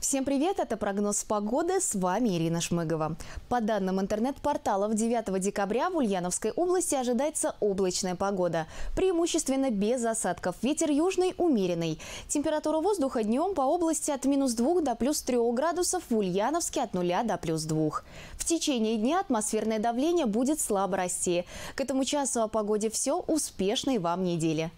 Всем привет! Это прогноз погоды. С вами Ирина Шмыгова. По данным интернет-порталов, 9 декабря в Ульяновской области ожидается облачная погода. Преимущественно без осадков. Ветер южный умеренный. Температура воздуха днем по области от минус 2 до плюс 3 градусов, в Ульяновске от 0 до плюс 2. В течение дня атмосферное давление будет слабо расти. К этому часу о погоде все. Успешной вам недели!